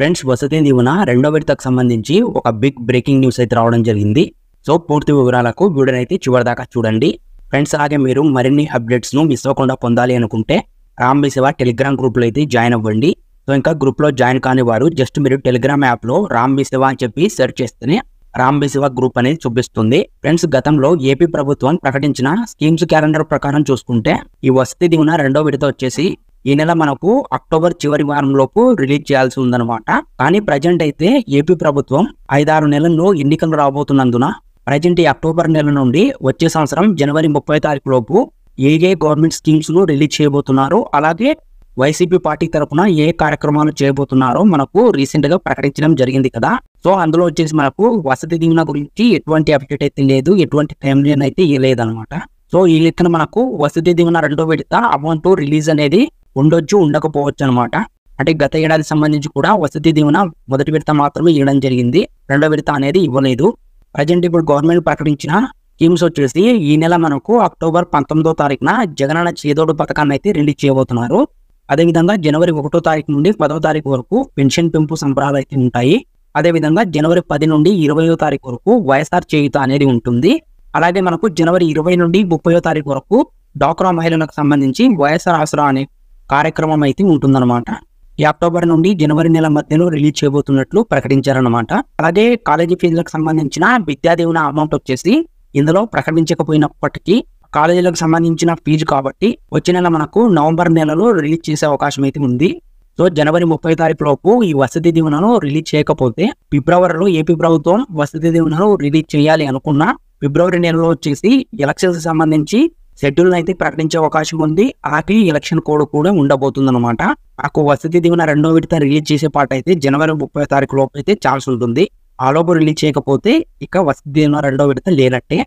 friends వసతి దీవున రెండో విడతకు సంబంధించి ఒక బిగ్ బ్రేకింగ్ న్యూస్ అయితే రావడం జరిగింది సో పూర్తి వివరాలకు వీడియోనైతే చివరిదాకా చూడండి ఫ్రెండ్స్ అలాగే మీరు మరిన్ని అప్డేట్స్ను మిస్ అవ్వకుండా పొందాలి అనుకుంటే రాంబీ సేవ టెలిగ్రామ్ గ్రూప్లో అయితే జాయిన్ అవ్వండి సో ఇంకా గ్రూప్లో జాయిన్ కాని వారు జస్ట్ మీరు టెలిగ్రామ్ యాప్లో రాంబీ సేవ అని చెప్పి సెర్చ్ చేస్తేనే రాంబీ సేవ గ్రూప్ అనేది చూపిస్తుంది ఫ్రెండ్స్ గతంలో ఏపీ ప్రభుత్వం ప్రకటించిన స్కీమ్స్ క్యాలెండర్ ప్రకారం చూసుకుంటే ఈ వసతి దిగున రెండో విడత వచ్చేసి ఈ నెల మనకు అక్టోబర్ చివరి వారంలోపు రిలీజ్ చేయాల్సి ఉందన్నమాట కానీ ప్రజెంట్ అయితే ఏపీ ప్రభుత్వం ఐదారు నెలల్లో ఎన్నికలు రాబోతున్నందున ప్రజెంట్ ఈ అక్టోబర్ నెల నుండి వచ్చే సంవత్సరం జనవరి ముప్పై తారీఖు లోపు ఏ ఏ గవర్నమెంట్ స్కీమ్స్ ను రిలీజ్ చేయబోతున్నారు అలాగే వైసీపీ పార్టీ తరఫున ఏ కార్యక్రమాలు చేయబోతున్నారో మనకు రీసెంట్ గా ప్రకటించడం జరిగింది కదా సో అందులో వచ్చేసి మనకు వసతి దీవెన గురించి ఎటువంటి అప్డేట్ అయితే లేదు ఎటువంటి ఫ్యామిలీ అయితే అనమాట సో ఈ లెక్కన మనకు వసతి దీవెన రెండో విడత అమౌంట్ రిలీజ్ అనేది ఉండొచ్చు ఉండకపోవచ్చు అనమాట అంటే గత ఏడాది సంబంధించి కూడా వసతి దీవెన మొదటి విడత మాత్రమే ఇవ్వడం జరిగింది రెండో విడత అనేది ఇవ్వలేదు ప్రజెంట్ ఇప్పుడు గవర్నమెంట్ ప్రకటించిన స్కీమ్స్ వచ్చేసి ఈ నెల మనకు అక్టోబర్ పంతొమ్మిదో తారీఖున జగనన్న చేదోడు పథకాన్ని అయితే రిలీజ్ చేయబోతున్నారు అదేవిధంగా జనవరి ఒకటో తారీఖు నుండి పదో తారీఖు వరకు పెన్షన్ పెంపు సంబరాలు అయితే ఉంటాయి అదేవిధంగా జనవరి పది నుండి ఇరవయో తారీఖు వరకు వైఎస్ఆర్ చేయుత అనేది ఉంటుంది అలాగే మనకు జనవరి ఇరవై నుండి ముప్పయో తారీఖు వరకు డాక్రా మహిళలకు సంబంధించి వైఎస్ఆర్ ఆసరా అనే కార్యక్రమం అయితే ఉంటుందన్నమాట ఈ అక్టోబర్ నుండి జనవరి నెల మధ్యలో రిలీజ్ చేయబోతున్నట్లు ప్రకటించారనమాట అలాగే కాలేజీ ఫీజులకు సంబంధించిన విద్యాదేవుల అమౌంట్ వచ్చేసి ఇందులో ప్రకటించకపోయినప్పటికీ కాలేజీలకు సంబంధించిన ఫీజు కాబట్టి వచ్చే నెల మనకు నవంబర్ నెలలో రిలీజ్ చేసే అవకాశం అయితే ఉంది సో జనవరి ముప్పై తారీఖు లోపు ఈ వసతి దీవెనను రిలీజ్ చేయకపోతే ఫిబ్రవరిలో ఏపీ ప్రభుత్వం వసతి దీవెనను రిలీజ్ చేయాలి అనుకున్న ఫిబ్రవరి నెలలో వచ్చేసి ఎలక్షన్స్ సంబంధించి షెడ్యూల్ అయితే ప్రకటించే అవకాశం ఉంది ఆఖరి ఎలక్షన్ కోడ్ కూడా ఉండబోతుంది అనమాట నాకు వసతి దీవెన రెండో విడత రిలీజ్ చేసే పాట అయితే జనవరి ముప్పై తారీఖు లోపు అయితే ఛాన్స్ ఉంటుంది ఆలోపు రిలీజ్ చేయకపోతే ఇక వసతి దీవెన రెండో విడత లేనట్టే